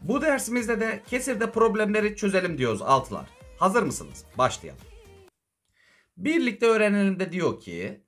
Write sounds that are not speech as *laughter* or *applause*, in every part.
Bu dersimizde de kesirde problemleri çözelim diyoruz altılar. Hazır mısınız? Başlayalım. Birlikte öğrenelim de diyor ki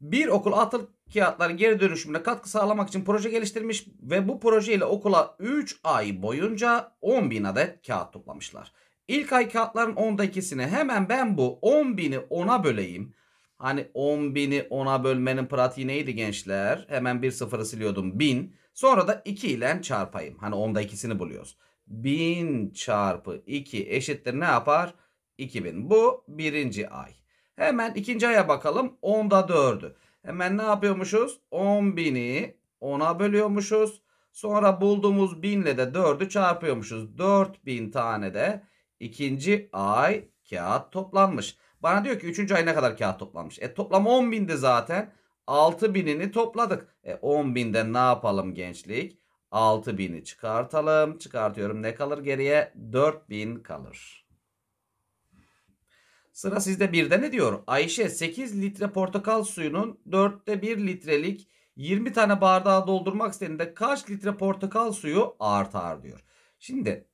bir okul atıl kağıtların geri dönüşümüne katkı sağlamak için proje geliştirmiş ve bu proje ile okula 3 ay boyunca 10 bin adet kağıt toplamışlar. İlk ay kağıtların 10'da ikisini hemen ben bu 10 bini 10'a böleyim. Hani 10 bini 10'a bölmenin pratiği neydi gençler? Hemen bir sıfırı siliyordum 1000. Sonra da 2 ile çarpayım. Hani 10'da ikisini buluyoruz. 1000 çarpı 2 eşittir ne yapar? 2000. Bu birinci ay. Hemen ikinci aya bakalım. 10'da 4'ü. Hemen ne yapıyormuşuz? 10 bini 10'a bölüyormuşuz. Sonra bulduğumuz 1000 ile de 4'ü çarpıyormuşuz. 4000 tane de ikinci ay kağıt toplanmış. Bana diyor ki 3. ay ne kadar kağıt toplanmış? E toplam 10 binde zaten 6 binini topladık. E 10 binden ne yapalım gençlik? 6 bini çıkartalım. Çıkartıyorum ne kalır geriye? 4 bin kalır. Sıra sizde birde ne diyor? Ayşe 8 litre portakal suyunun 4'te 1 litrelik 20 tane bardağa doldurmak istediğinde kaç litre portakal suyu artar diyor. Şimdi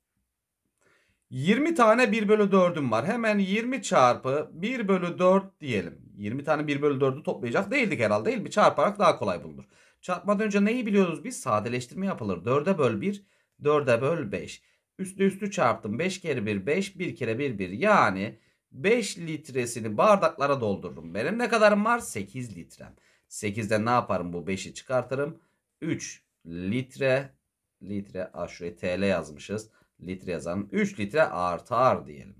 20 tane 1 bölü 4'üm var. Hemen 20 çarpı 1 bölü 4 diyelim. 20 tane 1 bölü 4'ü toplayacak değildik herhalde değil mi? Çarparak daha kolay bulunur. Çarpmadan önce neyi biliyoruz biz? Sadeleştirme yapılır. 4'e böl 1, 4'e böl 5. Üstü üstü çarptım. 5 kere 1, 5. 1 kere 1, 1. Yani 5 litresini bardaklara doldururum. Benim ne kadarım var? 8 litrem. 8'de ne yaparım? Bu 5'i çıkartırım. 3 litre litre. Ah şuraya TL yazmışız litre yazalım. 3 litre artar diyelim.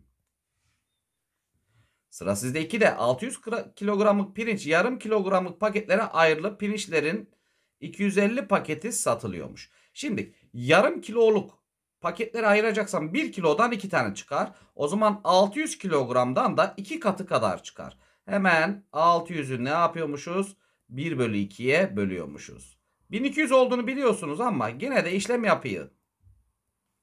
Sıra sizde 2 de 600 kilogramlık pirinç yarım kilogramlık paketlere ayrılıp pirinçlerin 250 paketi satılıyormuş. Şimdi yarım kiloluk paketlere ayıracaksan 1 kilodan 2 tane çıkar. O zaman 600 kilogramdan da 2 katı kadar çıkar. Hemen 600'ü ne yapıyormuşuz? 1 bölü 2'ye bölüyormuşuz. 1200 olduğunu biliyorsunuz ama gene de işlem yapıyı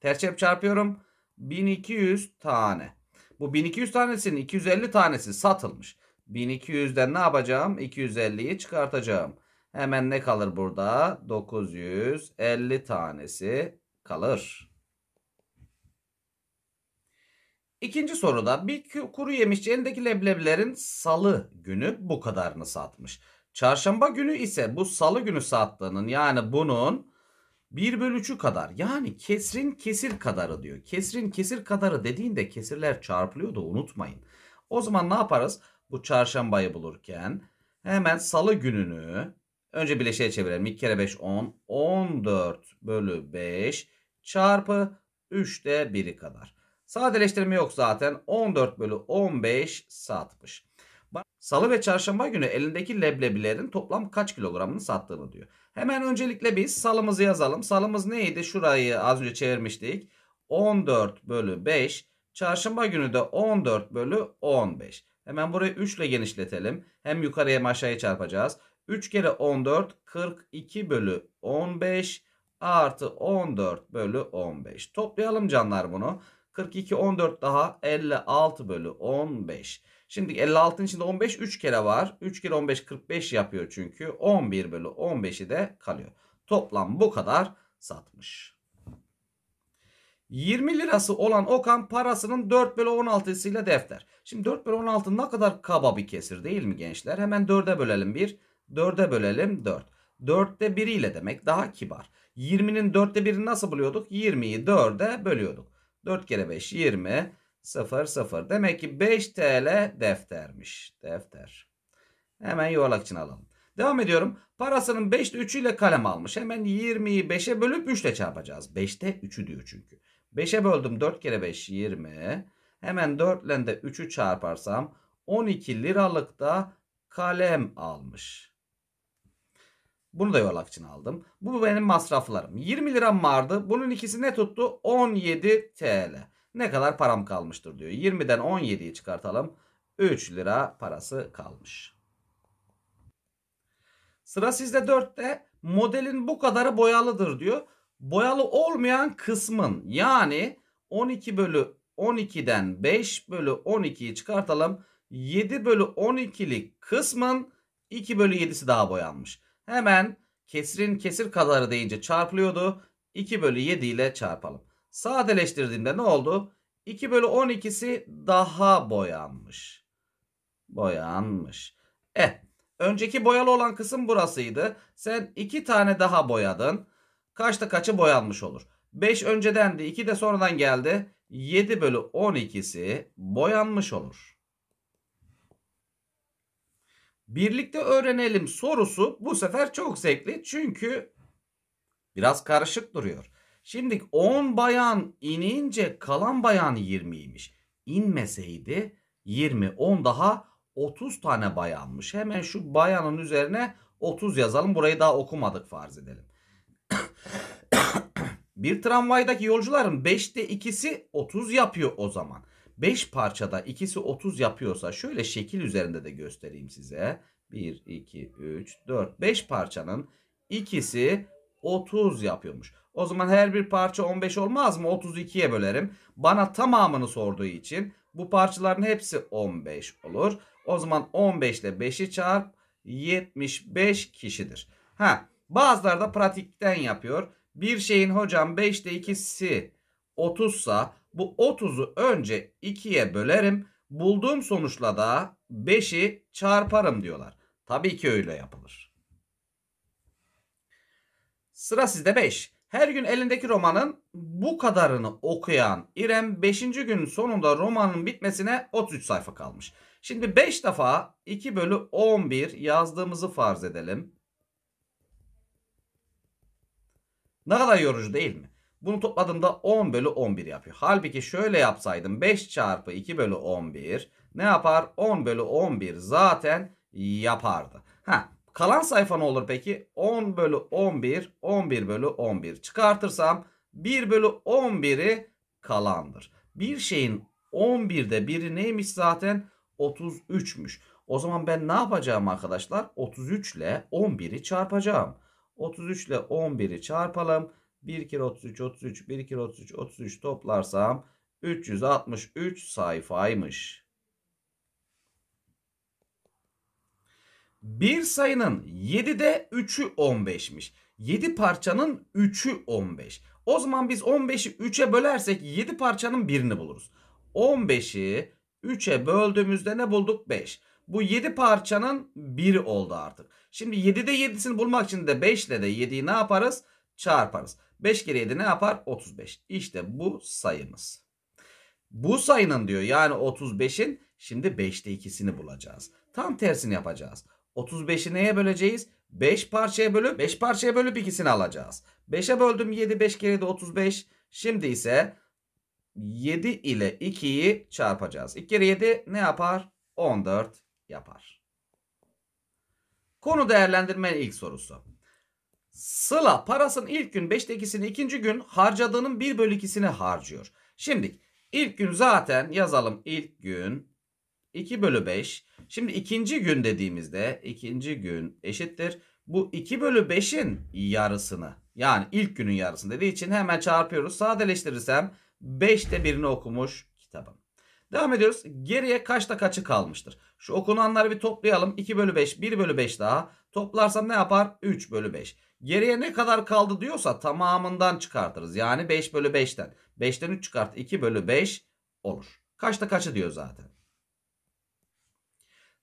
Ters çevir çarpıyorum. 1200 tane. Bu 1200 tanesinin 250 tanesi satılmış. 1200'den ne yapacağım? 250'yi çıkartacağım. Hemen ne kalır burada? 950 tanesi kalır. İkinci soruda bir kuru yemişçi elindeki leblebilerin salı günü bu kadarını satmış. Çarşamba günü ise bu salı günü sattığının yani bunun 1 bölü 3'ü kadar yani kesrin kesir kadarı diyor. Kesrin kesir kadarı dediğinde kesirler çarpılıyor da unutmayın. O zaman ne yaparız? Bu çarşambayı bulurken hemen salı gününü önce bileşeye çevirelim. 2 kere 5 10. 14 bölü 5 çarpı 3'te 1'i kadar. Sadeleştirme yok zaten. 14 bölü 15 satmış. Salı ve çarşamba günü elindeki leblebilerin toplam kaç kilogramını sattığını diyor. Hemen öncelikle biz salımızı yazalım. Salımız neydi? Şurayı az önce çevirmiştik. 14 bölü 5. Çarşamba günü de 14 bölü 15. Hemen burayı 3 ile genişletelim. Hem yukarıya hem aşağıya çarpacağız. 3 kere 14 42 bölü 15 artı 14 bölü 15. Toplayalım canlar bunu. 42 14 daha 56 bölü 15. Şimdi 56'ın içinde 15 3 kere var. 3 kere 15 45 yapıyor çünkü. 11 bölü 15'i de kalıyor. Toplam bu kadar satmış. 20 lirası olan Okan parasının 4 bölü 16'sıyla defter. Şimdi 4 bölü 16 ne kadar kaba bir kesir değil mi gençler? Hemen 4'e bölelim 1. 4'e bölelim 4. 4'te 1 ile demek daha kibar. 20'nin 4'te 1'ini nasıl buluyorduk? 20'yi 4'e bölüyorduk. 4 kere 5 20. 0 0. Demek ki 5 TL deftermiş. Defter. Hemen yuvarlak için alalım. Devam ediyorum. Parasının 5'te 3'ü ile kalem almış. Hemen 20'yi 5'e bölüp 3 ile çarpacağız. 5'te 3'ü diyor çünkü. 5'e böldüm 4 kere 5 20. Hemen 4 ile de 3'ü çarparsam 12 da kalem almış. Bunu da yuvarlak için aldım. Bu benim masraflarım. 20 liram vardı. Bunun ikisi ne tuttu? 17 TL ne kadar param kalmıştır diyor. 20'den 17'yi çıkartalım. 3 lira parası kalmış. Sıra sizde 4'te modelin bu kadarı boyalıdır diyor. Boyalı olmayan kısmın yani 12 bölü 12'den 5 bölü 12'yi çıkartalım. 7 bölü 12'lik kısmın 2 bölü 7'si daha boyanmış. Hemen kesrin kesir kadarı deyince çarpılıyordu. 2 bölü 7 ile çarpalım. Sadeleştirdiğimde ne oldu? 2 bölü 12'si daha boyanmış. Boyanmış. E, önceki boyalı olan kısım burasıydı. Sen 2 tane daha boyadın. Kaçta kaçı boyanmış olur? 5 öncedendi, 2 de sonradan geldi. 7 bölü 12'si boyanmış olur. Birlikte öğrenelim sorusu bu sefer çok zevkli çünkü biraz karışık duruyor. Şimdi 10 bayan inince kalan bayan 20'ymiş. İnmeseydi 20, 10 daha 30 tane bayanmış. Hemen şu bayanın üzerine 30 yazalım. Burayı daha okumadık farz edelim. *coughs* bir tramvaydaki yolcuların 5'te ikisi 30 yapıyor o zaman. 5 parçada ikisi 30 yapıyorsa şöyle şekil üzerinde de göstereyim size. 1, 2, 3, 4, 5 parçanın ikisi 30 yapıyormuş. O zaman her bir parça 15 olmaz mı? 32'ye bölerim. Bana tamamını sorduğu için bu parçaların hepsi 15 olur. O zaman 15 ile 5'i çarp 75 kişidir. Ha, bazıları da pratikten yapıyor. Bir şeyin hocam 5'te 2'si 30 sa bu 30'u önce 2'ye bölerim. Bulduğum sonuçla da 5'i çarparım diyorlar. Tabii ki öyle yapılır. Sıra sizde 5. Her gün elindeki romanın bu kadarını okuyan İrem 5. gün sonunda romanın bitmesine 33 sayfa kalmış. Şimdi 5 defa 2 bölü 11 yazdığımızı farz edelim. Ne kadar yorucu değil mi? Bunu topladığımda 10 bölü 11 yapıyor. Halbuki şöyle yapsaydım 5 çarpı 2 bölü 11 ne yapar? 10 bölü 11 zaten yapardı. Ha, Kalan sayfa ne olur peki? 10 bölü 11, 11 bölü 11. Çıkartırsam 1 bölü 11'i kalandır. Bir şeyin 11'de biri neymiş zaten? 33'müş. O zaman ben ne yapacağım arkadaşlar? 33 ile 11'i çarpacağım. 33 ile 11'i çarpalım. 1 kere 33, 33, 1 kere 33, 33 toplarsam 363 sayfaymış. Bir sayının 7'de 3'ü 15'miş. 7 parçanın 3'ü 15. O zaman biz 15'i 3'e bölersek 7 parçanın birini buluruz. 15'i 3'e böldüğümüzde ne bulduk? 5. Bu 7 parçanın biri oldu artık. Şimdi 7'de 7'sini bulmak için de 5 ile de 7'yi ne yaparız? Çarparız. 5 kere 7 ne yapar? 35. İşte bu sayımız. Bu sayının diyor yani 35'in şimdi 5'te ikisini bulacağız. Tam tersini yapacağız. 35'i neye böleceğiz? 5 parçaya bölüp 5 parçaya bölüp ikisini alacağız. 5'e böldüm 7 5 kere de 35. Şimdi ise 7 ile 2'yi çarpacağız. 2 kere 7 ne yapar? 14 yapar. Konu değerlendirme ilk sorusu. Sıla parasının ilk gün 5'te 2'sini ikinci gün harcadığının 1 bölü 2'sini harcıyor. Şimdi ilk gün zaten yazalım ilk gün 2 bölü 5. Şimdi ikinci gün dediğimizde ikinci gün eşittir. Bu 2 bölü 5'in yarısını yani ilk günün yarısını dediği için hemen çarpıyoruz. Sadeleştirirsem 5'te birini okumuş kitabım. Devam ediyoruz. Geriye kaçta kaçı kalmıştır? Şu okunanları bir toplayalım. 2 bölü 5, 1 bölü 5 daha. Toplarsam ne yapar? 3 bölü 5. Geriye ne kadar kaldı diyorsa tamamından çıkartırız. Yani 5 bölü 5'ten. 5'ten 3 çıkart 2 bölü 5 olur. Kaçta kaçı diyor zaten.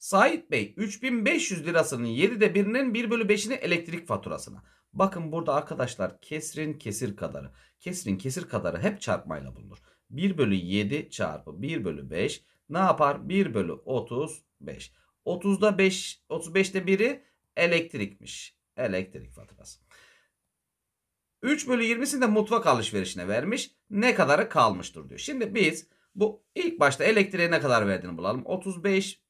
Sait Bey 3500 lirasının 7'de 1'inin 1 bölü 5'ini elektrik faturasına. Bakın burada arkadaşlar kesrin kesir kadarı. Kesrin kesir kadarı hep çarpmayla bulunur. 1 bölü 7 çarpı 1 bölü 5 ne yapar? 1 bölü 35. 30'da 5, 35'te 1'i elektrikmiş. Elektrik faturası. 3 bölü 20'sini de mutfak alışverişine vermiş. Ne kadarı kalmıştır diyor. Şimdi biz bu ilk başta elektriğe ne kadar verdiğini bulalım. 35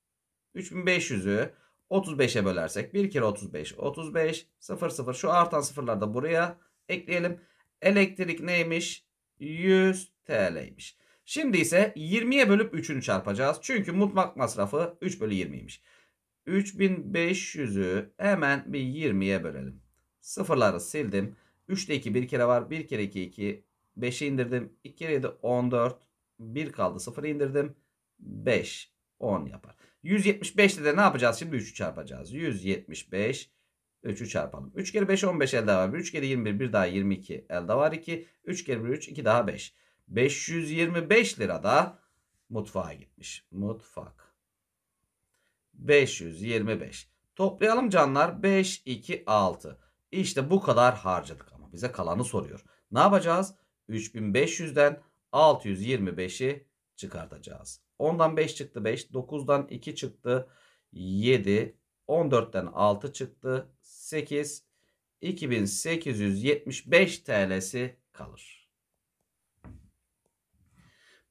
3500'ü 35'e bölersek 1 kere 35 35 00 şu artan sıfırları da buraya ekleyelim. Elektrik neymiş? 100 TL'ymiş. Şimdi ise 20'ye bölüp 3'ünü çarpacağız. Çünkü mutlak masrafı 3 bölü 20'ymiş. 3500'ü hemen bir 20'ye bölelim. Sıfırları sildim. 3'te 2 bir kere var. 1 kere 2 2. 5'i indirdim. 2 kere 7 14. 1 kaldı 0 indirdim. 5. 10 yapar. 175'te de ne yapacağız şimdi? 3'ü çarpacağız. 175 3'ü çarpalım. 3 kere 5 15 elde var. 3 kere 21 bir daha 22 elde var 2. 3 kere 1 3 2 daha 5. 525 lira da mutfağa gitmiş. Mutfak. 525. Toplayalım canlar. 5 2 6. İşte bu kadar harcadık ama bize kalanı soruyor. Ne yapacağız? 3500'den 625'i çıkartacağız. 10'dan 5 çıktı 5. 9'dan 2 çıktı 7. 14'ten 6 çıktı 8. 2875 TL'si kalır.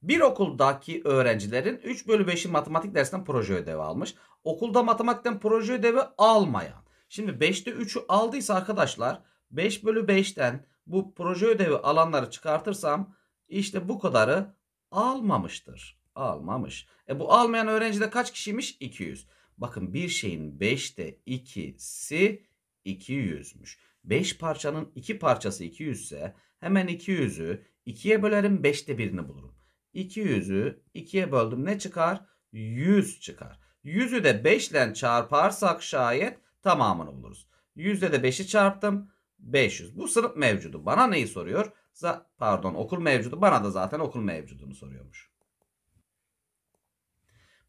Bir okuldaki öğrencilerin 3 bölü 5'i matematik dersinden proje ödevi almış. Okulda matematikten proje ödevi almayan. Şimdi 5'te 3'ü aldıysa arkadaşlar 5 bölü 5'ten bu proje ödevi alanları çıkartırsam işte bu kadarı almamıştır. Almamış. E bu almayan öğrenci de kaç kişiymiş? 200. Bakın bir şeyin 5'te 2'si 200'müş. 5 parçanın 2 parçası 200 ise hemen 200'ü 2'ye bölerim 5'te 1'ini bulurum. 200'ü 2'ye böldüm ne çıkar? 100 çıkar. 100'ü de 5 ile çarparsak şayet tamamını buluruz. 100'de de 5'i çarptım. 500. Bu sınıf mevcudu. Bana neyi soruyor? Z pardon okul mevcudu. Bana da zaten okul mevcudunu soruyormuş.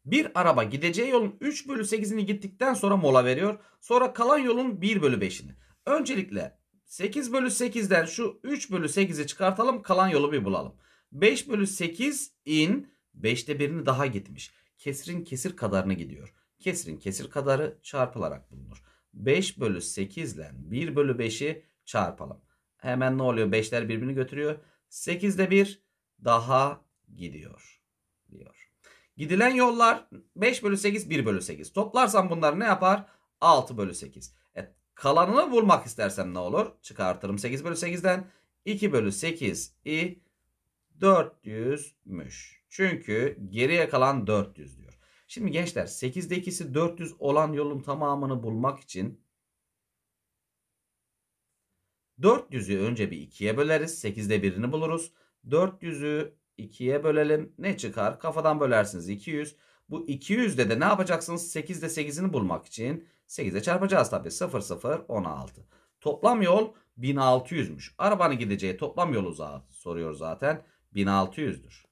Bir araba gideceği yolun 3 bölü 8'ini gittikten sonra mola veriyor. Sonra kalan yolun 1 bölü 5'ini. Öncelikle 8 bölü 8'den şu 3 bölü 8'i çıkartalım kalan yolu bir bulalım. 5 bölü 8 in 5'te birini daha gitmiş. Kesrin kesir kadarını gidiyor. Kesrin kesir kadarı çarpılarak bulunur. 5 bölü 8 ile 1 bölü 5'i çarpalım. Hemen ne oluyor? 5'ler birbirini götürüyor. 8'de 1 daha gidiyor diyor. Gidilen yollar 5 bölü 8 1 bölü 8. Toplarsam bunlar ne yapar? 6 bölü 8. E, kalanını bulmak istersen ne olur? Çıkartırım 8 bölü 8'den. 2 bölü 8 i 400'müş. Çünkü geriye kalan 400 diyor. Şimdi gençler 8'de ikisi 400 olan yolun tamamını bulmak için 400'ü önce bir 2'ye böleriz. 8'de birini buluruz. 400'ü 2'ye bölelim. Ne çıkar? Kafadan bölersiniz 200. Bu 200'de de ne yapacaksınız? 8 ile 8'ini bulmak için 8'e çarpacağız tabii. 0 0 16. Toplam yol 1600'müş. Arabanın gideceği toplam yolu za soruyor zaten. 1600'dür.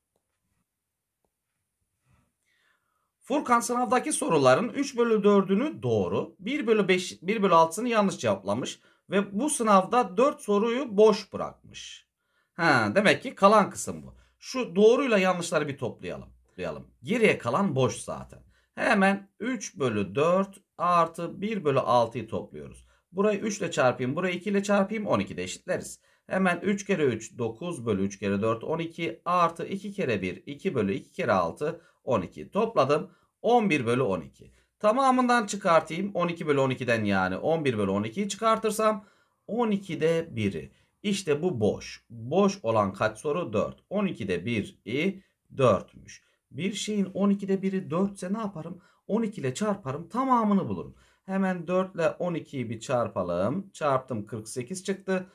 Furkan sınavdaki soruların 3 bölü 4'ünü doğru, 1 bölü, 5, 1 bölü 6'sını yanlış cevaplamış ve bu sınavda 4 soruyu boş bırakmış. Ha, demek ki kalan kısım bu. Şu doğruyla yanlışları bir toplayalım. toplayalım. Geriye kalan boş zaten. Hemen 3 bölü 4 artı 1 bölü 6'yı topluyoruz. Burayı 3 ile çarpayım. Burayı 2 ile çarpayım. 12 de eşitleriz. Hemen 3 kere 3 9 bölü 3 kere 4 12 artı 2 kere 1 2 bölü 2 kere 6 12. Topladım 11 bölü 12. Tamamından çıkartayım. 12 bölü 12'den yani 11 bölü 12'yi çıkartırsam 12'de 1'i. İşte bu boş. Boş olan kaç soru? 4. 12'de 1'i 4'müş. Bir şeyin 12'de 1'i 4 ise ne yaparım? 12 ile çarparım tamamını bulurum. Hemen 4 ile 12'yi bir çarpalım. Çarptım 48 çıktı.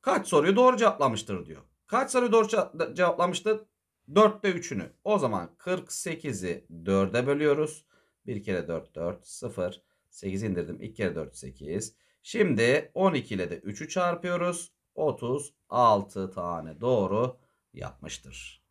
Kaç soruyu doğru cevaplamıştır diyor. Kaç soruyu doğru cevaplamıştı? 4'te 3'ünü. O zaman 48'i 4'e bölüyoruz. 1 kere 4 4 0. 8 indirdim. 2 kere 4 8. Şimdi 12 ile de 3'ü çarpıyoruz. 36 tane doğru yapmıştır.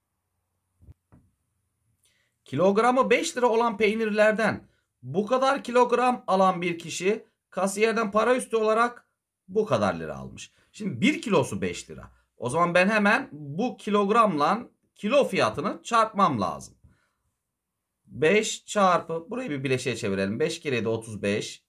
Kilogramı 5 lira olan peynirlerden bu kadar kilogram alan bir kişi kasiyerden para üstü olarak bu kadar lira almış. Şimdi 1 kilosu 5 lira. O zaman ben hemen bu kilogramla kilo fiyatını çarpmam lazım. 5 çarpı burayı bir bileşeye çevirelim. 5 kere de 35.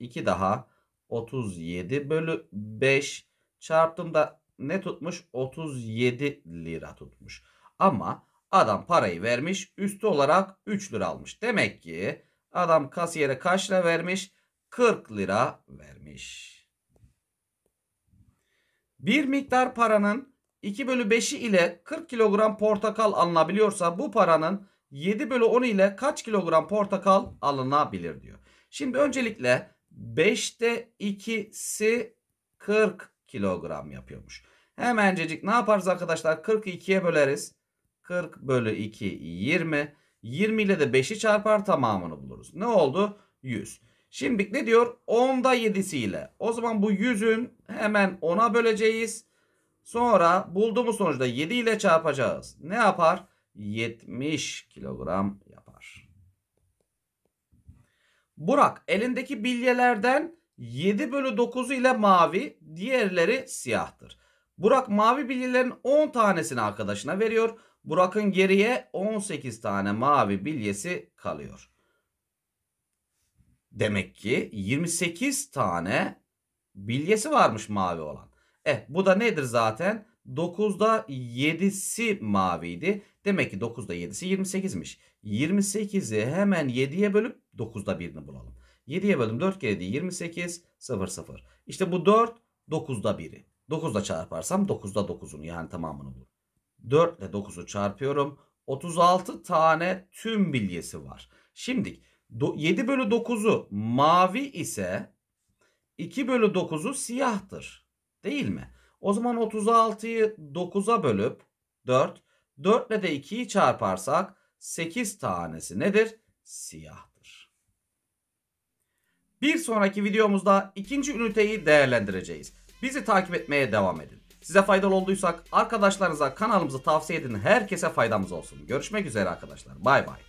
2 daha. 37 bölü 5 çarptığımda ne tutmuş? 37 lira tutmuş. Ama adam parayı vermiş üstü olarak 3 lira almış. Demek ki adam kasiyere kaç lira vermiş? 40 lira vermiş. Bir miktar paranın 2 bölü 5'i ile 40 kilogram portakal alınabiliyorsa bu paranın 7 bölü 10 ile kaç kilogram portakal alınabilir diyor. Şimdi öncelikle 5'te 2'si 40 kilogram yapıyormuş. Hemencecik ne yaparız arkadaşlar? 40'ı 2'ye böleriz. 40 bölü 2 20. 20 ile de 5'i çarpar tamamını buluruz. Ne oldu? 100. Şimdi ne diyor? 10'da 7'siyle. O zaman bu 100'ün hemen 10'a böleceğiz. Sonra bulduğumuz sonucu da 7 ile çarpacağız. Ne yapar? 70 kilogram Burak elindeki bilyelerden 7 bölü 9'u ile mavi diğerleri siyahtır. Burak mavi bilyelerin 10 tanesini arkadaşına veriyor. Burak'ın geriye 18 tane mavi bilyesi kalıyor. Demek ki 28 tane bilyesi varmış mavi olan. Eh bu da nedir zaten? 9'da 7'si maviydi. Demek ki 9'da 7'si 28'miş. 28'i hemen 7'ye bölüp 9'da 1'ini bulalım. 7'ye bölüm 4 kere 28 0 0. İşte bu 4 9'da 1'i. 9'da çarparsam 9'da 9'unu yani tamamını bulurum. 4 ile 9'u çarpıyorum. 36 tane tüm bilyesi var. Şimdi 7 bölü 9'u mavi ise 2 bölü 9'u siyahtır. Değil mi? O zaman 36'yı 9'a bölüp 4. 4 ile de 2'yi çarparsak 8 tanesi nedir? Siyahtır. Bir sonraki videomuzda ikinci üniteyi değerlendireceğiz. Bizi takip etmeye devam edin. Size faydalı olduysak arkadaşlarınıza kanalımızı tavsiye edin. Herkese faydamız olsun. Görüşmek üzere arkadaşlar. Bay bay.